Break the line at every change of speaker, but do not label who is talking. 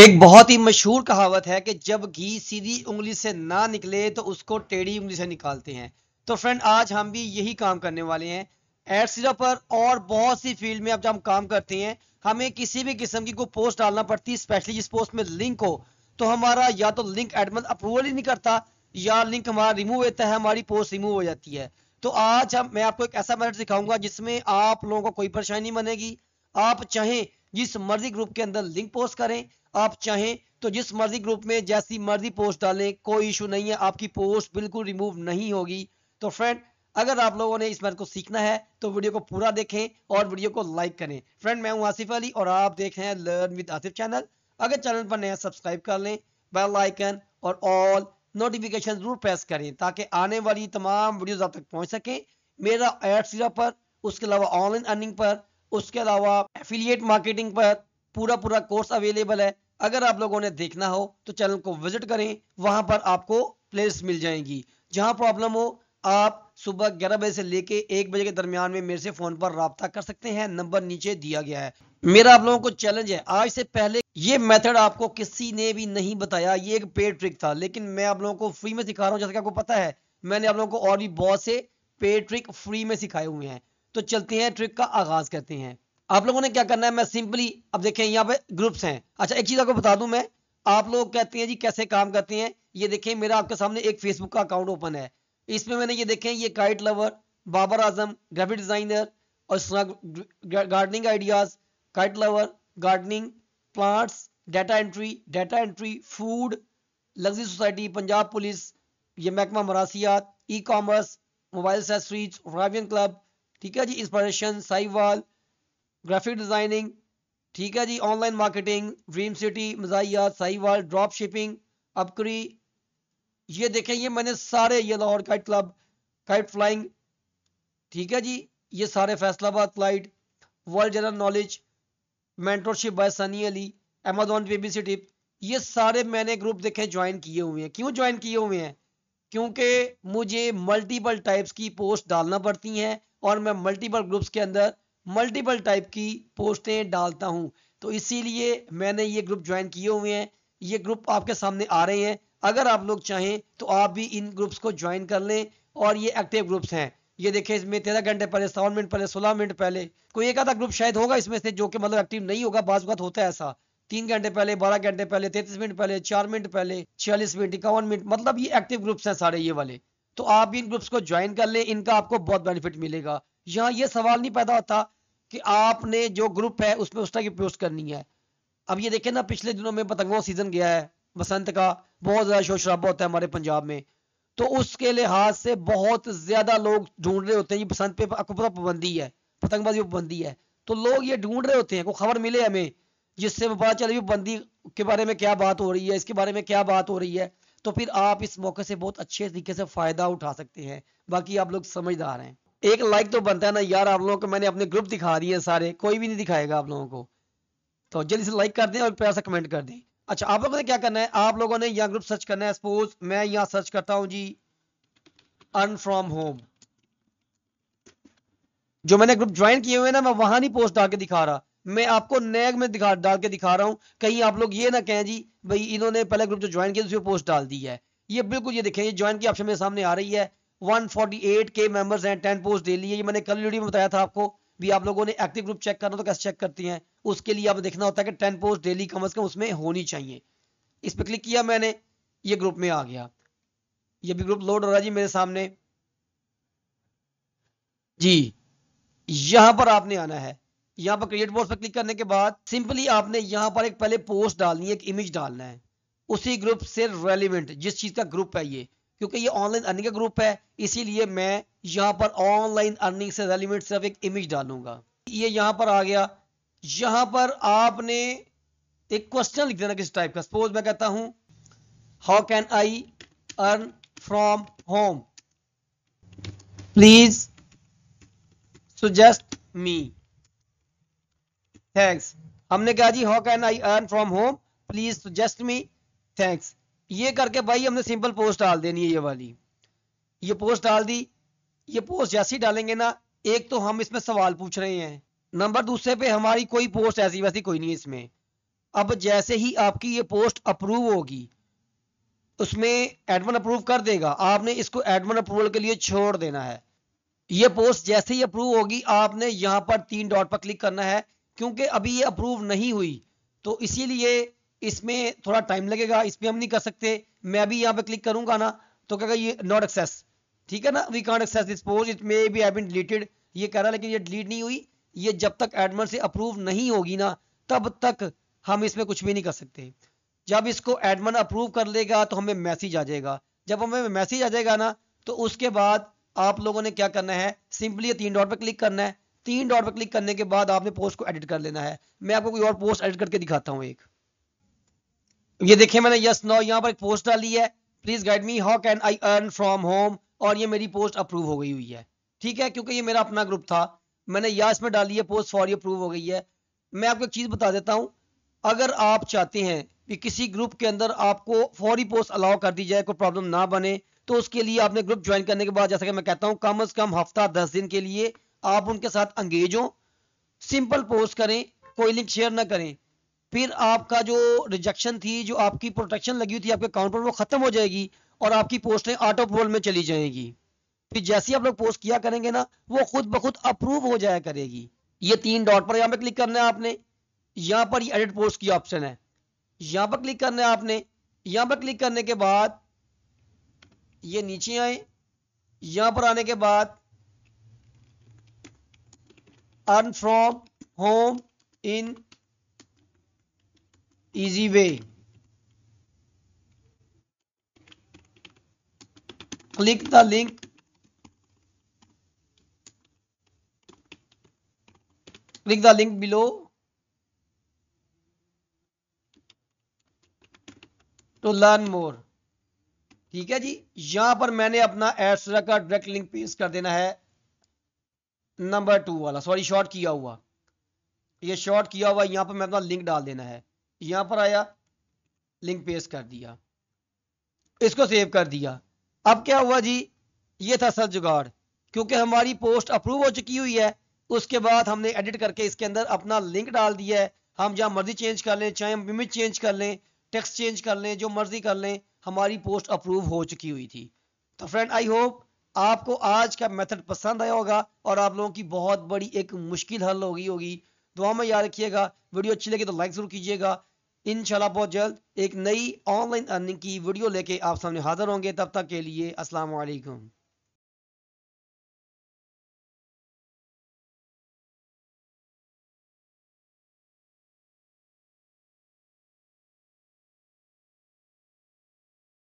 एक बहुत ही मशहूर कहावत है कि जब घी सीधी उंगली से ना निकले तो उसको टेढ़ी उंगली से निकालते हैं तो फ्रेंड आज हम भी यही काम करने वाले हैं एड पर और बहुत सी फील्ड में अब जब हम काम करते हैं हमें किसी भी किस्म की कोई पोस्ट डालना पड़ती है स्पेशली जिस पोस्ट में लिंक हो तो हमारा या तो लिंक एडमन अप्रूवल ही नहीं करता या लिंक हमारा रिमूव होता है हमारी पोस्ट रिमूव हो जाती है तो आज हम मैं आपको एक ऐसा मेथड सिखाऊंगा जिसमें आप लोगों को कोई परेशानी बनेगी आप चाहें जिस मर्जी ग्रुप के अंदर लिंक पोस्ट करें आप चाहें तो जिस मर्जी ग्रुप में जैसी मर्जी पोस्ट डालें कोई इशू नहीं है आपकी पोस्ट बिल्कुल रिमूव नहीं होगी तो फ्रेंड अगर आप लोगों ने इस मैथ को सीखना है तो वीडियो को पूरा देखें और वीडियो को लाइक करें फ्रेंड मैं हूं आसिफ अली और आप देख रहे हैं लर्न विद आसिफ चैनल अगर चैनल पर नया सब्सक्राइब कर लें बेल आइकन और ऑल नोटिफिकेशन जरूर प्रेस करें ताकि आने वाली तमाम वीडियोज आप तक पहुंच सकें मेरा एड सीरा पर उसके अलावा ऑनलाइन अर्निंग पर उसके अलावा एफिलियट मार्केटिंग पर पूरा पूरा कोर्स अवेलेबल है अगर आप लोगों ने देखना हो तो चैनल को विजिट करें वहां पर आपको प्लेस मिल जाएंगी जहां प्रॉब्लम हो आप सुबह ग्यारह बजे से लेके एक बजे के दरमियान में मेरे से फोन पर रबता कर सकते हैं नंबर नीचे दिया गया है मेरा आप लोगों को चैलेंज है आज से पहले ये मेथड आपको किसी ने भी नहीं बताया ये एक पेड ट्रिक था लेकिन मैं आप लोगों को फ्री में सिखा रहा हूँ जैसे कि आपको पता है मैंने आप लोगों को और भी बहुत से पेड ट्रिक फ्री में सिखाए हुए हैं तो चलते हैं ट्रिक का आगाज करते हैं आप लोगों ने क्या करना है मैं सिंपली अब देखें यहाँ पे ग्रुप्स हैं अच्छा एक चीज आपको बता दूं मैं आप लोग कहते हैं जी कैसे काम करते हैं ये देखें मेरा आपके सामने एक फेसबुक का अकाउंट ओपन है इसमें मैंने ये देखें ये kite lover Babar Azam graphic designer और gardening ideas kite lover gardening plants data entry data entry food luxury society Punjab police ये महकमा मरासियात e commerce mobile accessories Ravian club ठीक है जी इंस्पायरेशन साइवाल ग्राफिक डिजाइनिंग ठीक है जी ऑनलाइन मार्केटिंग ड्रीम सिटी मजाइया साइवाल ड्रॉप शिपिंग अपक्री ये देखें ये मैंने सारे ये Lahore kite club kite flying ठीक है जी ये सारे Faisalabad flight world general knowledge mentorship by Sunny Ali Amazon baby city tip ये सारे मैंने ग्रुप देखे ज्वाइन किए हुए हैं क्यों ज्वाइन किए हुए हैं क्योंकि मुझे मल्टीपल टाइप्स की पोस्ट डालना पड़ती हैं और मैं मल्टीपल ग्रुप्स के अंदर मल्टीपल टाइप की पोस्टें डालता हूं तो इसीलिए मैंने ये ग्रुप ज्वाइन किए हुए हैं ये ग्रुप आपके सामने आ रहे हैं अगर आप लोग चाहें तो आप भी इन ग्रुप्स को ज्वाइन कर लें और ये एक्टिव ग्रुप्स हैं ये देखें इसमें तेरह घंटे पहले सावन मिनट पहले सोलह मिनट पहले कोई एक आधा ग्रुप शायद होगा इसमें से जो कि मतलब एक्टिव नहीं होगा बाज होता है ऐसा तीन घंटे पहले बारह घंटे पहले तैतीस मिनट पहले चार मिनट पहले छियालीस मिनट इक्यावन मिनट मतलब ये एक्टिव ग्रुप्स हैं सारे ये वाले तो आप भी इन ग्रुप्स को ज्वाइन कर लें इनका आपको बहुत बेनिफिट मिलेगा यहाँ ये सवाल नहीं पैदा होता कि आपने जो ग्रुप है उसमें उस तरह की पोस्ट करनी है अब ये देखें ना पिछले दिनों में पतंगों सीजन गया है बसंत का बहुत ज़्यादा शोर शराबा होता है हमारे पंजाब में तो उसके लिहाज से बहुत ज़्यादा लोग ढूंढ रहे होते हैं ये बसंत पे आपको पता पाबंदी है पतंगबाजी पाबंदी है तो लोग ये ढूंढ रहे होते हैं कोई खबर मिले हमें जिससे पता चले बंदी के बारे में क्या बात हो रही है इसके बारे में क्या बात हो रही है तो फिर आप इस मौके से बहुत अच्छे तरीके से फ़ायदा उठा सकते हैं बाकी आप लोग समझदार हैं एक लाइक तो बनता है ना यार आप लोगों को मैंने अपने ग्रुप दिखा दिए सारे कोई भी नहीं दिखाएगा आप लोगों को तो जल्दी से लाइक कर दें और प्यार से कमेंट कर दें अच्छा आप लोगों ने क्या करना है आप लोगों ने यहाँ ग्रुप सर्च करना है सपोज मैं यहाँ सर्च करता हूँ जी अर्न फ्रॉम होम जो मैंने ग्रुप ज्वाइन किए हुए ना मैं वहां नहीं पोस्ट डाल के दिखा रहा मैं आपको नैग में दिखा डाल के दिखा रहा हूँ कहीं आप लोग ये ना कहें जी भाई इन्होंने पहले ग्रुप जो ज्वाइन किया उसमें पोस्ट डाल दी है ये बिल्कुल ये देखें ये ज्वाइन की ऑप्शन मेरे सामने आ रही है 148 के मेंबर्स हैं टेन पोस्ट डेली है ये मैंने कल वीडियो में बताया था आपको भी आप लोगों ने एक्टिव ग्रुप चेक करना तो कैसे चेक करती है उसके लिए आप देखना होता है कि टेन पोस्ट डेली कम अज कम उसमें होनी चाहिए इस पर क्लिक किया मैंने ये ग्रुप में आ गया ये भी ग्रुप लोड हो रहा है जी मेरे सामने जी यहां पर आपने आना है यहाँ पर क्रिएट पोस्ट पर क्लिक करने के बाद सिंपली आपने यहाँ पर एक पहले पोस्ट डालनी है एक इमेज डालना है उसी ग्रुप से रेलिवेंट जिस चीज का ग्रुप है ये क्योंकि ये ऑनलाइन अर्निंग का ग्रुप है इसीलिए मैं यहाँ पर ऑनलाइन अर्निंग से रेलिवेंट सिर्फ एक इमेज डालूंगा ये यहाँ पर आ गया यहाँ पर आपने एक क्वेश्चन लिख देना किस टाइप का सपोज मैं कहता हूं how can I earn from home please suggest me thanks हमने कहा जी how can I earn from home please suggest me thanks ये करके भाई हमने सिंपल पोस्ट डाल देनी है ये वाली ये पोस्ट डाल दी ये पोस्ट जैसी डालेंगे ना एक तो हम इसमें सवाल पूछ रहे हैं नंबर दूसरे पे हमारी कोई पोस्ट ऐसी वैसी कोई नहीं है इसमें अब जैसे ही आपकी ये पोस्ट अप्रूव होगी उसमें एडमन अप्रूव कर देगा आपने इसको एडमन अप्रूवल के लिए छोड़ देना है ये पोस्ट जैसे ही अप्रूव होगी आपने यहाँ पर तीन डॉट पर क्लिक करना है क्योंकि अभी ये अप्रूव नहीं हुई तो इसीलिए इसमें थोड़ा टाइम लगेगा इसमें हम नहीं कर सकते मैं अभी यहाँ पे क्लिक करूंगा ना तो कहेगा ये नॉट एक्सेस ठीक है ना we can't access this it may be have been deleted ये कह रहा लेकिन ये डिलीट नहीं हुई ये जब तक एडमन से अप्रूव नहीं होगी ना तब तक हम इसमें कुछ भी नहीं कर सकते जब इसको एडमन अप्रूव कर लेगा तो हमें मैसेज आ जाएगा जब हमें मैसेज आ जाएगा ना तो उसके बाद आप लोगों ने क्या करना है सिंपली ये तीन डॉट पर क्लिक करना है तीन डॉट पर क्लिक करने के बाद आपने पोस्ट को एडिट कर लेना है मैं आपको कोई और पोस्ट एडिट करके दिखाता हूँ एक ये देखिए मैंने यस नो यहाँ पर एक पोस्ट डाली है please guide me how can I earn from home और ये मेरी पोस्ट अप्रूव हो गई हुई है ठीक है क्योंकि ये मेरा अपना ग्रुप था मैंने या इसमें डाली है पोस्ट फॉर अप्रूव हो गई है मैं आपको एक चीज बता देता हूँ अगर आप चाहते हैं कि किसी ग्रुप के अंदर आपको फौरी पोस्ट अलाउ कर दी जाए कोई प्रॉब्लम ना बने तो उसके लिए आपने ग्रुप ज्वाइन करने के बाद जैसा कि मैं कहता हूं कम अज कम हफ्ता दस दिन के लिए आप उनके साथ अंगेज हो सिंपल पोस्ट करें कोई लिंक शेयर ना करें फिर आपका जो रिजेक्शन थी जो आपकी प्रोटेक्शन लगी हुई थी आपके अकाउंट पर वो खत्म हो जाएगी और आपकी पोस्टें ऑटो पोल में चली जाएंगी फिर जैसे ही आप लोग पोस्ट किया करेंगे ना वो खुद ब खुद अप्रूव हो जाया करेगी ये तीन डॉट पर यहां पर क्लिक करना है आपने यहां पर एडिट पोस्ट की ऑप्शन है यहां पर क्लिक करना है आपने यहां पर क्लिक करने के बाद ये नीचे आए यहां पर आने के बाद earn from home in easy way click the link click the link below to learn more ठीक है जी यहां पर मैंने अपना एड्सरा का डायरेक्ट लिंक पेश कर देना है नंबर टू वाला सॉरी शॉर्ट किया हुआ ये शॉर्ट किया हुआ यहां पर मैं अपना लिंक डाल देना है यहां पर आया लिंक पेस्ट कर दिया इसको सेव कर दिया अब क्या हुआ जी ये था सर जुगाड़ क्योंकि हमारी पोस्ट अप्रूव हो चुकी हुई है उसके बाद हमने एडिट करके इसके अंदर अपना लिंक डाल दिया है हम जहां मर्जी चेंज कर लें चाहे हम इमेज चेंज कर लें टेक्स्ट चेंज कर लें जो मर्जी कर लें हमारी पोस्ट अप्रूव हो चुकी हुई थी तो फ्रेंड आई होप आपको आज का मेथड पसंद आया होगा और आप लोगों की बहुत बड़ी एक मुश्किल हल होगी होगी दुआ में याद रखिएगा वीडियो अच्छी लगी तो लाइक जरूर कीजिएगा इनशाला बहुत जल्द एक नई ऑनलाइन अर्निंग की वीडियो लेके आप सामने हाजिर होंगे तब तक के लिए असलम